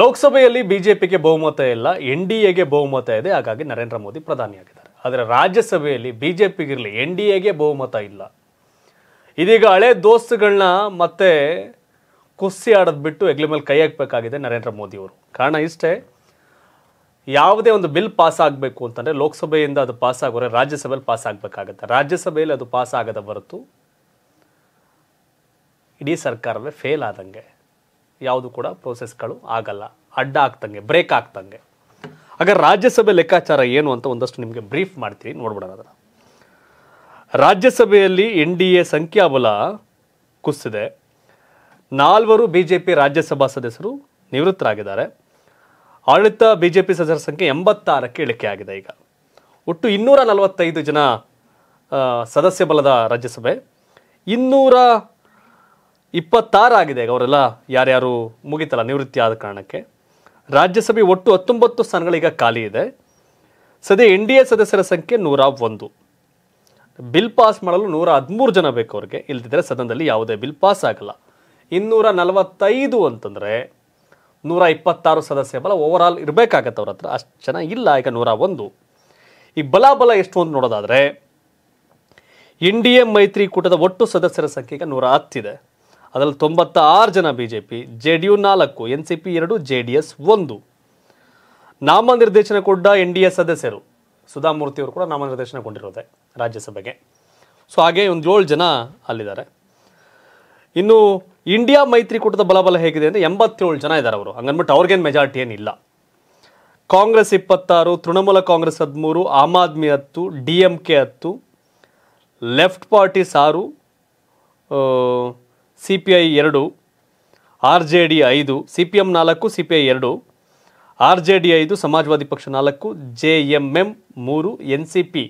ಲೋಕಸಭೆಯಲ್ಲಿ ಬಿಜೆಪಿಗೆ ಬಹುಮತ ಇಲ್ಲ ಎನ್ ಡಿ ಎಗೆ ಬಹುಮತ ಇದೆ ಹಾಗಾಗಿ ನರೇಂದ್ರ ಮೋದಿ ಪ್ರಧಾನಿಯಾಗಿದ್ದಾರೆ ಆದರೆ ರಾಜ್ಯಸಭೆಯಲ್ಲಿ ಬಿಜೆಪಿಗಿರಲಿ ಎನ್ ಡಿ ಎಗೆ ಬಹುಮತ ಇಲ್ಲ ಇದೀಗ ಹಳೆ ದೋಸ್ತುಗಳನ್ನ ಮತ್ತೆ ಕುಸ್ಸಿ ಆಡೋದು ಬಿಟ್ಟು ಹೆಗ್ಲ ಮೇಲೆ ಕೈ ಹಾಕಬೇಕಾಗಿದೆ ನರೇಂದ್ರ ಮೋದಿಯವರು ಕಾರಣ ಇಷ್ಟೇ ಯಾವುದೇ ಒಂದು ಬಿಲ್ ಪಾಸ್ ಆಗಬೇಕು ಅಂತಂದರೆ ಲೋಕಸಭೆಯಿಂದ ಅದು ಪಾಸ್ ಆಗೋರೆ ರಾಜ್ಯಸಭೆಯಲ್ಲಿ ಪಾಸ್ ಆಗಬೇಕಾಗತ್ತೆ ರಾಜ್ಯಸಭೆಯಲ್ಲಿ ಅದು ಪಾಸ್ ಆಗದ ಹೊರತು ಇಡೀ ಸರ್ಕಾರವೇ ಫೇಲ್ ಆದಂಗೆ ಯಾವುದು ಕೂಡ ಪ್ರೋಸೆಸ್ಗಳು ಆಗಲ್ಲ ಅಡ್ಡ ಆಗ್ತಂಗೆ ಬ್ರೇಕ್ ಆಗ್ತಂಗೆ ಆಗ ರಾಜ್ಯಸಭೆ ಲೆಕ್ಕಾಚಾರ ಏನು ಅಂತ ಒಂದಷ್ಟು ನಿಮಗೆ ಬ್ರೀಫ್ ಮಾಡ್ತೀವಿ ನೋಡ್ಬಿಡೋಣ ಅದನ್ನು ರಾಜ್ಯಸಭೆಯಲ್ಲಿ ಎನ್ ಡಿ ಎ ಸಂಖ್ಯಾಬಲ ಕುಸಿದೆ ನಾಲ್ವರು ಬಿ ಜೆ ಪಿ ರಾಜ್ಯಸಭಾ ಸದಸ್ಯರು ನಿವೃತ್ತರಾಗಿದ್ದಾರೆ ಆಡಳಿತ ಬಿ ಜೆ ಪಿ ಸದಸ್ಯರ ಸಂಖ್ಯೆ ಎಂಬತ್ತಾರಕ್ಕೆ ಆಗಿದೆ ಈಗ ಒಟ್ಟು ಇನ್ನೂರ ನಲವತ್ತೈದು ಜನ ಸದಸ್ಯ ಬಲದ ರಾಜ್ಯಸಭೆ ಇನ್ನೂರ ಇಪ್ಪತ್ತಾರಾಗಿದೆ ಈಗ ಅವರೆಲ್ಲ ಯಾರ್ಯಾರು ಮುಗಿತಲ್ಲ ನಿವೃತ್ತಿ ಆದ ಕಾರಣಕ್ಕೆ ರಾಜ್ಯಸಭೆ ಒಟ್ಟು ಹತ್ತೊಂಬತ್ತು ಸ್ಥಾನಗಳೀಗ ಖಾಲಿ ಇದೆ ಸದ್ಯ ಎನ್ ಡಿ ಎ ಸದಸ್ಯರ ಸಂಖ್ಯೆ ನೂರ ಒಂದು ಬಿಲ್ ಪಾಸ್ ಮಾಡಲು ನೂರ ಹದಿಮೂರು ಜನ ಬೇಕು ಅವ್ರಿಗೆ ಇಲ್ದಿದ್ರೆ ಸದನದಲ್ಲಿ ಯಾವುದೇ ಬಿಲ್ ಪಾಸ್ ಆಗಲ್ಲ ಇನ್ನೂರ ನಲವತ್ತೈದು ಅಂತಂದರೆ ನೂರ ಇಪ್ಪತ್ತಾರು ಸದಸ್ಯ ಬಲ ಓವರ್ ಆಲ್ ಇರಬೇಕಾಗತ್ತೆ ಅವ್ರ ಹತ್ರ ಅಷ್ಟು ಜನ ಇಲ್ಲ ಈಗ ನೂರ ಒಂದು ಈ ಬಲ ಬಲ ಎಷ್ಟು ಅಂತ ನೋಡೋದಾದರೆ ಎನ್ ಡಿ ಎ ಮೈತ್ರಿಕೂಟದ ಒಟ್ಟು ಸದಸ್ಯರ ಸಂಖ್ಯೆ ಈಗ ನೂರ ಹತ್ತಿದೆ ಅದರಲ್ಲಿ ಆರು ಜನ B J P J D U ನಾಲ್ಕು ಎನ್ ಸಿ ಪಿ ಎರಡು ಜೆ ಡಿ ಎಸ್ ಒಂದು ನಾಮನಿರ್ದೇಶನ ಕೊಟ್ಟ ಎನ್ ಡಿ ಎ ಸದಸ್ಯರು ಸುಧಾಮೂರ್ತಿ ಅವರು ಕೂಡ ನಾಮನಿರ್ದೇಶನಗೊಂಡಿರೋದೆ ರಾಜ್ಯಸಭೆಗೆ ಸೊ ಹಾಗೆ ಒಂದು ಏಳು ಜನ ಅಲ್ಲಿದ್ದಾರೆ ಇನ್ನು ಇಂಡಿಯಾ ಮೈತ್ರಿಕೂಟದ ಬಲಬಲ ಹೇಗಿದೆ ಅಂದರೆ ಎಂಬತ್ತೇಳು ಜನ ಇದ್ದಾರೆ ಅವರು ಹಂಗನ್ಬಿಟ್ಟು ಅವ್ರಿಗೇನು ಮೆಜಾರಿಟಿ ಏನಿಲ್ಲ ಕಾಂಗ್ರೆಸ್ ಇಪ್ಪತ್ತಾರು ತೃಣಮೂಲ ಕಾಂಗ್ರೆಸ್ ಹದಿಮೂರು ಆಮ್ ಆದ್ಮಿ ಹತ್ತು ಡಿ ಎಂ ಕೆ ಹತ್ತು ಲೆಫ್ಟ್ ಪಾರ್ಟಿ ಸಾರು ಸಿ ಪಿ ಐ ಎರಡು ಆರ್ ಜೆ ಡಿ ಐದು ಸಿ ಪಿ ಎಮ್ ನಾಲ್ಕು ಸಿ ಪಿ ಐ ಎರಡು ಆರ್ ಜೆ ಡಿ ಐದು ಸಮಾಜವಾದಿ ಪಕ್ಷ ನಾಲ್ಕು ಜೆ ಎಮ್ ಎಮ್ ಮೂರು N C P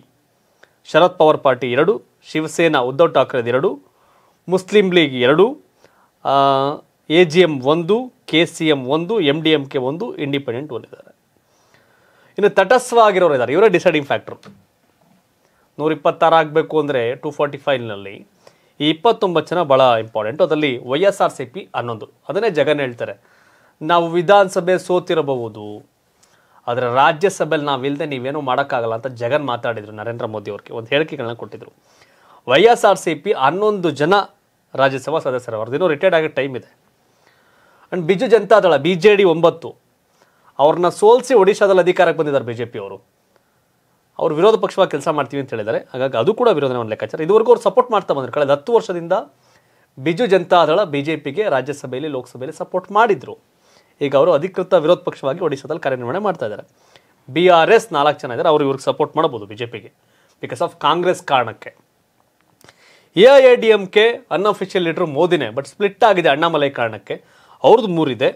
Sharad Pawar party ಎರಡು ಶಿವಸೇನಾ ಉದ್ಧವ್ ಠಾಕ್ರೆದ್ ಎರಡು ಮುಸ್ಲಿಂ ಲೀಗ್ ಎರಡು ಎ ಜಿ ಎಮ್ ಒಂದು ಕೆ ಸಿ ಎಮ್ ಒಂದು ಎಮ್ ಡಿ ಎಮ್ ಕೆ ಒಂದು ಇಂಡಿಪೆಂಡೆಂಟ್ ಒಂದಿದ್ದಾರೆ ಇನ್ನು ತಟಸ್ಥವಾಗಿರೋರು ಇದ್ದಾರೆ ಇವರೇ ಡಿಸೈಡಿಂಗ್ ಫ್ಯಾಕ್ಟ್ರು ನೂರಿಪ್ಪತ್ತಾರು ಆಗಬೇಕು ಅಂದರೆ ಟು ಫಾರ್ಟಿ ಫೈವ್ನಲ್ಲಿ ಈ ಇಪ್ಪತ್ತೊಂಬತ್ತು ಜನ ಭಾಳ ಇಂಪಾರ್ಟೆಂಟು ಅದರಲ್ಲಿ Y S R C P ಹನ್ನೊಂದು ಅದನ್ನೇ ಜಗನ್ ಹೇಳ್ತಾರೆ ನಾವು ವಿಧಾನಸಭೆ ಸೋತಿರಬಹುದು ಆದರೆ ರಾಜ್ಯಸಭೆಯಲ್ಲಿ ನಾವಿಲ್ಲದೆ ನೀವೇನೂ ಮಾಡೋಕ್ಕಾಗಲ್ಲ ಅಂತ ಜಗನ್ ಮಾತಾಡಿದರು ನರೇಂದ್ರ ಮೋದಿ ಅವ್ರಿಗೆ ಒಂದು ಹೇಳಿಕೆಗಳನ್ನ ಕೊಟ್ಟಿದ್ದರು Y S R C P ಹನ್ನೊಂದು ಜನ ರಾಜ್ಯಸಭಾ ಸದಸ್ಯರು ಅವ್ರದ್ದು ರಿಟೈರ್ಡ್ ಆಗೋ ಟೈಮ್ ಇದೆ and Biju Janata Dal B J D ಒಂಬತ್ತು ಅವ್ರನ್ನ ಸೋಲಿಸಿ ಒಡಿಶಾದಲ್ಲಿ ಅಧಿಕಾರಕ್ಕೆ ಬಂದಿದ್ದಾರೆ ಬಿ ಜೆ ಪಿ ಅವರು ಅವರು ವಿರೋಧ ಪಕ್ಷವಾಗಿ ಕೆಲಸ ಮಾಡ್ತೀವಿ ಅಂತ ಹೇಳಿದ್ದಾರೆ ಹಾಗಾಗಿ ಅದು ಕೂಡ ವಿರೋಧನ ಒಂದು ಲೆಕ್ಕಾಚಾರ ಇದುವರೆಗೂ ಅವ್ರು ಸಪೋರ್ಟ್ ಮಾಡ್ತಾ ಬಂದರು ಕಳೆದ ಹತ್ತು ವರ್ಷದಿಂದ ಬಿಜು ಜನತಾ ದಳ ಬಿ ಜೆ ಪಿಗೆ ರಾಜ್ಯಸಭೆಯಲ್ಲಿ ಲೋಕಸಭೆಯಲ್ಲಿ ಸಪೋರ್ಟ್ ಮಾಡಿದರು ಈಗ ಅವರು ಅಧಿಕೃತ ವಿರೋಧ ಪಕ್ಷವಾಗಿ ಒಡಿಶಾದಲ್ಲಿ ಕಾರ್ಯನಿರ್ವಹಣೆ ಮಾಡ್ತಾ ಇದ್ದಾರೆ ಬಿ ಆರ್ ಎಸ್ ನಾಲ್ಕು ಜನ ಇದ್ದಾರೆ ಅವರು ಇವ್ರಿಗೆ ಸಪೋರ್ಟ್ ಮಾಡ್ಬೋದು ಬಿ ಜೆ ಪಿಗೆ ಬಿಕಾಸ್ ಆಫ್ ಕಾಂಗ್ರೆಸ್ ಕಾರಣಕ್ಕೆ A I D M K unofficial leader ಮೋದಿನೇ ಬಟ್ ಸ್ಪ್ಲಿಟ್ ಆಗಿದೆ ಅಣ್ಣಾಮಲೈ ಕಾರಣಕ್ಕೆ ಅವ್ರದ್ದು ಮೂರಿದೆ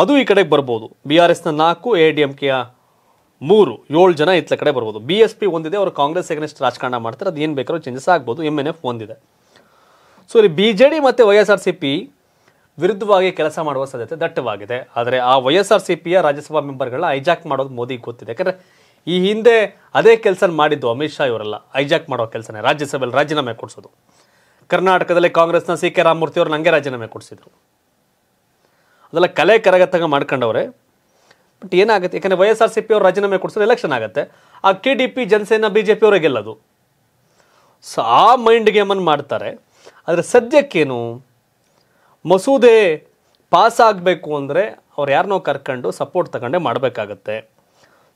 ಅದು ಈ ಕಡೆಗೆ ಬರ್ಬೋದು ಬಿ ಆರ್ ಎಸ್ನ ನಾಲ್ಕು ಎ ಡಿ ಎಮ್ ಕೆಯ ಮೂರು ಏಳು ಜನ ಇತ್ಲ ಕಡೆ ಬರ್ಬೋದು ಬಿ ಎಸ್ ಪಿ ಒಂದಿದೆ ಅವರು ಕಾಂಗ್ರೆಸ್ ಎಗನೆಸ್ಟ್ ರಾಜಕಾರಣ ಮಾಡ್ತಾರೆ ಅದು ಏನು ಬೇಕಾದ್ರೂ ಚೇಂಜಸ್ ಆಗ್ಬೋದು ಎಮ್ ಎನ್ ಎಫ್ ಒಂದಿದೆ ಸೊ ಇಲ್ಲಿ ಬಿ ಜೆ ಡಿ ಮತ್ತು Y S R C P ವಿರುದ್ಧವಾಗಿ ಕೆಲಸ ಮಾಡುವ ಸಾಧ್ಯತೆ ದಟ್ಟವಾಗಿದೆ ಆದರೆ ಆ ವೈ ಎಸ್ ಆರ್ ಸಿ ಪಿಯ ರಾಜ್ಯಸಭಾ ಮೆಂಬರ್ಗಳನ್ನ ಐಜಾಕ್ ಮಾಡೋದು ಮೋದಿಗೆ ಗೊತ್ತಿದೆ ಯಾಕಂದರೆ ಈ ಹಿಂದೆ ಅದೇ ಕೆಲಸ ಮಾಡಿದ್ದು ಅಮಿತ್ ಶಾ ಇವರೆಲ್ಲ ಐಜಾಕ್ ಮಾಡೋ ಕೆಲಸನೇ ರಾಜ್ಯಸಭೆಯಲ್ಲಿ ರಾಜೀನಾಮೆ ಕೊಡಿಸೋದು ಕರ್ನಾಟಕದಲ್ಲಿ ಕಾಂಗ್ರೆಸ್ನ ಸಿ ಕೆ ರಾಮಮೂರ್ತಿ ಅವರು ನನಗೆ ರಾಜೀನಾಮೆ ಕೊಡಿಸಿದರು ಅದೆಲ್ಲ ಕಲೆ ಕರಗತಂಗ ಮಾಡ್ಕೊಂಡವ್ರೆ ಬಟ್ ಏನಾಗುತ್ತೆ ಯಾಕಂದರೆ Y S R C P ಅವರು ರಾಜೀನಾಮೆ ಕೊಡಿಸಿದ್ರೆ ಎಲೆಕ್ಷನ್ ಆಗುತ್ತೆ ಆ T D P Janasena B J P ಅವರೇ ಗೆಲ್ಲೋದು ಸೊ ಆ ಮೈಂಡ್ ಗೇಮನ್ನು ಮಾಡ್ತಾರೆ ಆದರೆ ಸದ್ಯಕ್ಕೇನು ಮಸೂದೆ ಪಾಸ್ ಆಗಬೇಕು ಅಂದರೆ ಅವ್ರು ಯಾರನ್ನೋ ಕರ್ಕೊಂಡು ಸಪೋರ್ಟ್ ತಗೊಂಡೇ ಮಾಡಬೇಕಾಗತ್ತೆ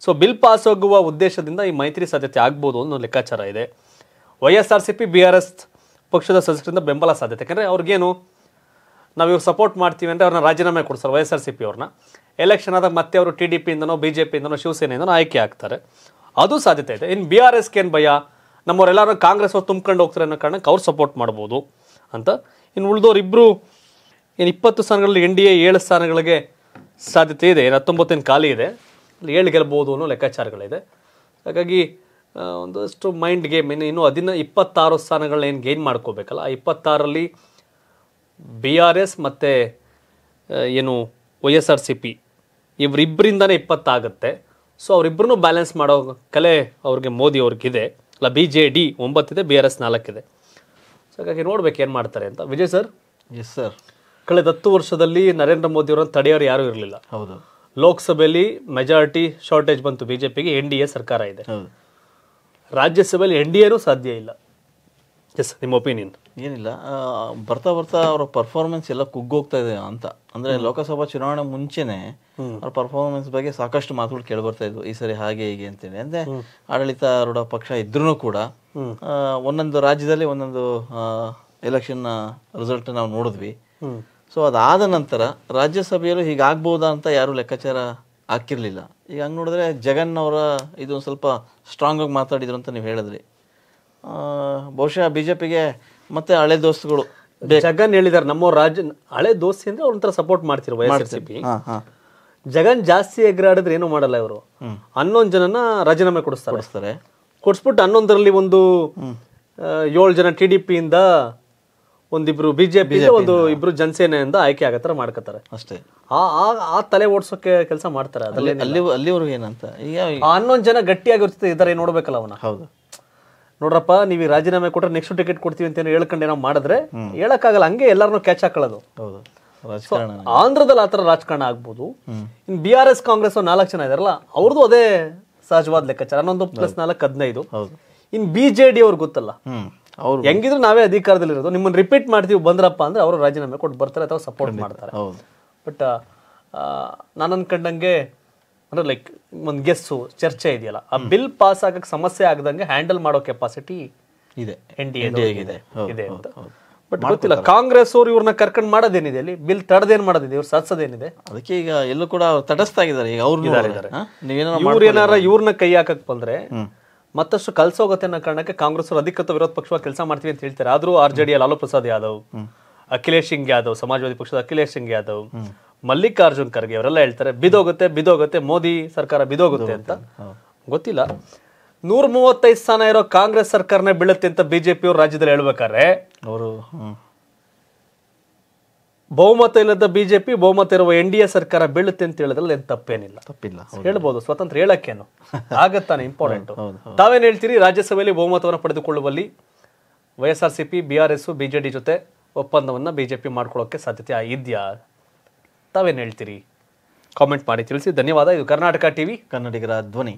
ಸೊ ಬಿಲ್ ಪಾಸ್ ಆಗುವ ಉದ್ದೇಶದಿಂದ ಈ ಮೈತ್ರಿ ಸಾಧ್ಯತೆ ಆಗ್ಬೋದು ಅನ್ನೋ ಲೆಕ್ಕಾಚಾರ ಇದೆ Y S R C P B R S ಪಕ್ಷದ ಸದಸ್ಯರಿಂದ ಬೆಂಬಲ ಸಾಧ್ಯತೆ ಯಾಕಂದರೆ ಅವ್ರಿಗೇನು ನಾವು ಇವ್ರು ಸಪೋರ್ಟ್ ಮಾಡ್ತೀವಿ ಅಂದರೆ ಅವ್ರನ್ನ ರಾಜೀನಾಮೆ ಕೊಡ್ಸೋರು Y S R C P ಅವ್ರನ್ನ ಎಲೆಕ್ಷನ್ ಆದಾಗ ಮತ್ತೆ ಅವರು ಟಿ ಡಿ ಪಿಯಿಂದನೋ ಬಿ ಜೆ ಪಿಯಿಂದನೋ ಶಿವಸೇನೆಯಿಂದನೋ ಆಯ್ಕೆ ಆಗ್ತಾರೆ ಅದು ಸಾಧ್ಯತೆ ಇದೆ ಇನ್ನು ಬಿ ಆರ್ ಎಸ್ಗೆ ಏನು ಭಯ ನಮ್ಮವರೆಲ್ಲರೂ ಕಾಂಗ್ರೆಸ್ ಅವ್ರು ತುಂಬ್ಕೊಂಡು ಹೋಗ್ತಾರೆ ಅನ್ನೋ ಕಾರಣಕ್ಕೆ ಅವ್ರು ಸಪೋರ್ಟ್ ಮಾಡ್ಬೋದು ಅಂತ ಇನ್ನು ಉಳಿದವರಿಬ್ಬರು ಏನು ಇಪ್ಪತ್ತು ಸ್ಥಾನಗಳಲ್ಲಿ ಎನ್ ಡಿ ಎ ಏಳು ಸ್ಥಾನಗಳಿಗೆ ಸಾಧ್ಯತೆ ಇದೆ ಏನು ಹತ್ತೊಂಬತ್ತೇನು ಖಾಲಿ ಇದೆ ಅಲ್ಲಿ ಏಳು ಗೆಲ್ಬೋದು ಅನ್ನೋ ಲೆಕ್ಕಾಚಾರಗಳಿದೆ ಹಾಗಾಗಿ ಒಂದಷ್ಟು ಮೈಂಡ್ ಗೇಮ್ ಇನ್ನು ಇನ್ನು ಅದಿನ ಇಪ್ಪತ್ತಾರು ಸ್ಥಾನಗಳನ್ನ ಏನು ಗೇನ್ ಮಾಡ್ಕೋಬೇಕಲ್ಲ ಆ ಇಪ್ಪತ್ತಾರಲ್ಲಿ ಬಿ ಆರ್ ಎಸ್ ಮತ್ತು ಏನು Y S R C P ಇವರಿಬ್ಬರಿಂದನೇ ಇಪ್ಪತ್ತಾಗುತ್ತೆ ಸೊ ಅವರಿಬ್ಬರೂ ಬ್ಯಾಲೆನ್ಸ್ ಮಾಡೋ ಕಲೆ ಅವ್ರಿಗೆ ಮೋದಿ ಅವ್ರಿಗಿದೆ ಅಲ್ಲ ಬಿ ಜೆ ಡಿ ಒಂಬತ್ತಿದೆ ಬಿ ಆರ್ ಎಸ್ ನಾಲ್ಕಿದೆ ಸೊ ಹಾಗಾಗಿ ನೋಡ್ಬೇಕು ಏನು ಮಾಡ್ತಾರೆ ಅಂತ ವಿಜಯ್ ಸರ್ ಎಸ್ ಸರ್ ಕಳೆದ ಹತ್ತು ವರ್ಷದಲ್ಲಿ ನರೇಂದ್ರ ಮೋದಿ ತಡೆಯೋರು ಯಾರೂ ಇರಲಿಲ್ಲ ಹೌದು ಲೋಕಸಭೆಯಲ್ಲಿ ಮೆಜಾರಿಟಿ ಶಾರ್ಟೇಜ್ ಬಂತು ಬಿ ಜೆ ಪಿಗೆ ಎನ್ ಡಿ ಎ ಸರ್ಕಾರ ಇದೆ ರಾಜ್ಯಸಭೆಯಲ್ಲಿ ಎನ್ ಡಿ ಎನೂ ಸಾಧ್ಯ ಇಲ್ಲ ಎಸ್ ನಿಮ್ಮ ಒಪಿನಿಯನ್ ಏನಿಲ್ಲ ಬರ್ತಾ ಬರ್ತಾ ಅವರ ಪರ್ಫಾರ್ಮೆನ್ಸ್ ಎಲ್ಲ ಕುಗ್ಗೋಗ್ತಾ ಇದೆ ಅಂತ ಅಂದ್ರೆ ಲೋಕಸಭಾ ಚುನಾವಣೆ ಮುಂಚೆನೆ ಅವ್ರ ಪರ್ಫಾರ್ಮೆನ್ಸ್ ಬಗ್ಗೆ ಸಾಕಷ್ಟು ಮಾತುಗಳು ಕೇಳಿ ಬರ್ತಾ ಇದ್ವು ಈ ಸರಿ ಹಾಗೆ ಹೀಗೆ ಅಂತೇಳಿ ಅಂದ್ರೆ ರೂಢ ಪಕ್ಷ ಇದ್ರು ಕೂಡ ಒಂದೊಂದು ರಾಜ್ಯದಲ್ಲಿ ಒಂದೊಂದು ಎಲೆಕ್ಷನ್ ರಿಸಲ್ಟ್ ನಾವು ನೋಡಿದ್ವಿ ಸೊ ಅದಾದ ನಂತರ ರಾಜ್ಯಸಭೆಯಲ್ಲೂ ಹೀಗಾಗ್ಬೋದಾ ಅಂತ ಯಾರು ಲೆಕ್ಕಾಚಾರ ಹಾಕಿರ್ಲಿಲ್ಲ ಈಗ ಹಂಗೆ ನೋಡಿದ್ರೆ ಜಗನ್ ಅವರ ಇದು ಸ್ವಲ್ಪ ಸ್ಟ್ರಾಂಗ್ ಆಗಿ ಮಾತಾಡಿದ್ರು ಅಂತ ನೀವು ಹೇಳಿದ್ರಿ ಬಹುಶಃ ಬಿಜೆಪಿಗೆ ಮತ್ತೆ ಹಳೆ ದೋಸ್ತುಗಳು ಜಗನ್ ಹೇಳಿದಾರೆ ನಮ್ಮ ರಾಜ್ಯ ಹಳೆ ದೋಸ್ತಿ ಅಂದ್ರೆ ಒಂಥರ ಸಪೋರ್ಟ್ ಮಾಡ್ತಿರುವ ಜಗನ್ ಜಾಸ್ತಿ ಎಗ್ರಾಡಿದ್ರೆ ಏನು ಮಾಡಲ್ಲ ಇವರು ಹನ್ನೊಂದು ಜನನ ರಾಜೀನಾಮೆ ಕೊಡಿಸ್ತಾರೆ ಕೊಡಿಸ್ಬಿಟ್ಟು ಹನ್ನೊಂದರಲ್ಲಿ ಒಂದು ಏಳು ಜನ ಟಿ ಡಿ ಇಂದ ಒಂದಿಬ್ರು ಬಿಜೆಪಿ ಒಂದು ಇಬ್ರು ಜನಸೇನೆಯಿಂದ ಆಯ್ಕೆ ಆಗತ್ತಾರ ಮಾಡ್ಕೋತಾರೆ ಅಷ್ಟೇ ಆ ಆ ತಲೆ ಓಡಿಸೋಕೆ ಕೆಲಸ ಮಾಡ್ತಾರೆ ಏನಂತ ಈಗ ಹನ್ನೊಂದು ಜನ ಗಟ್ಟಿಯಾಗಿರ್ತದೆ ಇದಾರೆ ನೋಡ್ಬೇಕಲ್ಲ ಅವನ ಹೌದು ನೋಡ್ರಪ್ಪ ನೀವು ರಾಜೀನಾಮೆ ಕೊಟ್ಟರೆ ನೆಕ್ಸ್ಟ್ ಟಿಕೆಟ್ ಕೊಡ್ತೀವಿ ಅಂತ ಏನೋ ಹೇಳ್ಕೊಂಡು ಏನೋ ಮಾಡಿದ್ರೆ ಹೇಳಕ್ಕಾಗಲ್ಲ ಹಂಗೆ ಎಲ್ಲರನ್ನೂ ಕ್ಯಾಚ್ ಹಾಕೊಳ್ಳೋದು ಆಂಧ್ರದಲ್ಲಿ ಆತರ ರಾಜಕಾರಣ ಆಗ್ಬೋದು ಇನ್ ಬಿ ಆರ್ ಎಸ್ ಕಾಂಗ್ರೆಸ್ ನಾಲ್ಕು ಜನ ಇದಾರಲ್ಲ ಅವ್ರದ್ದು ಅದೇ ಸಹಜವಾದ ಲೆಕ್ಕಾಚಾರ ಹನ್ನೊಂದು ಪ್ಲಸ್ ನಾಲ್ಕು ಹದಿನೈದು ಇನ್ ಬಿ ಜೆ ಡಿ ಅವ್ರಿಗೆ ಗೊತ್ತಲ್ಲ ಅವ್ರು ಹೆಂಗಿದ್ರು ನಾವೇ ಅಧಿಕಾರದಲ್ಲಿ ಇರೋದು ನಿಮ್ಮನ್ನ ರಿಪೀಟ್ ಮಾಡ್ತೀವಿ ಬಂದ್ರಪ್ಪ ಅಂದ್ರೆ ಅವರು ರಾಜೀನಾಮೆ ಕೊಟ್ಟು ಬರ್ತಾರೆ ಅಥವಾ ಸಪೋರ್ಟ್ ಮಾಡ್ತಾರೆ ಬಟ್ ನಾನು ಅನ್ಕೊಂಡಂಗೆ ಅಂದ್ರೆ ಲೈಕ್ ಒಂದು ಗೆಸ್ಸು ಚರ್ಚೆ ಇದೆಯಲ್ಲ ಆ ಬಿಲ್ ಪಾಸ್ ಆಗಕ್ಕೆ ಸಮಸ್ಯೆ ಆಗದಂಗೆ ಹ್ಯಾಂಡಲ್ ಮಾಡೋ ಕೆಪಾಸಿಟಿ ಇದೆ ಎನ್ ಡಿ ಇದೆ ಇದೆ ಅಂತ ಬಟ್ ಗೊತ್ತಿಲ್ಲ ಕಾಂಗ್ರೆಸ್ ಅವರು ಇವ್ರನ್ನ ಕರ್ಕೊಂಡು ಮಾಡೋದೇನಿದೆ ಅಲ್ಲಿ ಬಿಲ್ ತಡೆದೇನ್ ಮಾಡೋದಿದೆ ಇವ್ರು ಏನಿದೆ ಅದಕ್ಕೆ ಈಗ ಎಲ್ಲೂ ಕೂಡ ತಟಸ್ಥ ಆಗಿದ್ದಾರೆ ಈಗ ಅವ್ರು ಇವ್ರು ಏನಾರ ಇವ್ರನ್ನ ಕೈ ಹಾಕಕ್ ಬಂದ್ರೆ ಮತ್ತಷ್ಟು ಕಲ್ಸೋಗತ್ತೆ ಅನ್ನೋ ಕಾರಣಕ್ಕೆ ಕಾಂಗ್ರೆಸ್ ಅವರು ಅಧಿಕೃತ ವಿರೋಧ ಪಕ್ಷವಾಗಿ ಕೆಲಸ ಮಾಡ್ತೀವಿ ಅಂತ ಹೇಳ್ತಾರೆ ಆದ್ರೂ R J D Lalu Prasad Yadav Akhilesh Singh Yadav Samajwadi ಪಕ್ಷದ ಅಖಿಲೇಶ್ ಸಿಂಗ್ ಯಾದವ್ ಮಲ್ಲಿಕಾರ್ಜುನ್ ಖರ್ಗೆ ಅವರೆಲ್ಲ ಹೇಳ್ತಾರೆ ಬಿದೋಗುತ್ತೆ ಬಿದೋಗುತ್ತೆ ಮೋದಿ ಸರ್ಕಾರ ಬಿದೋಗುತ್ತೆ ಅಂತ ಗೊತ್ತಿಲ್ಲ ನೂರ ಮೂವತ್ತೈದು ಸ್ಥಾನ ಇರೋ ಕಾಂಗ್ರೆಸ್ ಸರ್ಕಾರನೇ ಬೀಳುತ್ತೆ ಅಂತ ಬಿಜೆಪಿ ಅವರು ರಾಜ್ಯದಲ್ಲಿ ಹೇಳ್ಬೇಕಾರೆ ಅವರು ಬಹುಮತ ಇಲ್ಲದ ಬಿಜೆಪಿ ಬಹುಮತ ಇರುವ ಎನ್ ಡಿ ಎ ಸರ್ಕಾರ ಬೀಳುತ್ತೆ ಅಂತ ಹೇಳಿದ್ರಲ್ಲಿ ಏನ್ ತಪ್ಪೇನಿಲ್ಲ ತಪ್ಪಿಲ್ಲ ಹೇಳ್ಬೋದು ಸ್ವತಂತ್ರ ಹೇಳಕ್ಕೇನು ಆಗತ್ತಾನೆ ಇಂಪಾರ್ಟೆಂಟ್ ತಾವೇನು ಹೇಳ್ತೀರಿ ರಾಜ್ಯಸಭೆಯಲ್ಲಿ ಬಹುಮತವನ್ನು ಪಡೆದುಕೊಳ್ಳುವಲ್ಲಿ YSR C P B R S BJD ಜೊತೆ ಒಪ್ಪಂದವನ್ನು ಬಿಜೆಪಿ ಮಾಡ್ಕೊಳ್ಳೋಕೆ ಸಾಧ್ಯತೆ ಇದೆಯಾ ತಾವೇನು ಹೇಳ್ತೀರಿ ಕಾಮೆಂಟ್ ಮಾಡಿ ತಿಳಿಸಿ ಧನ್ಯವಾದ ಇದು ಕರ್ನಾಟಕ ಟಿವಿ ಕನ್ನಡಿಗರ ಧ್ವನಿ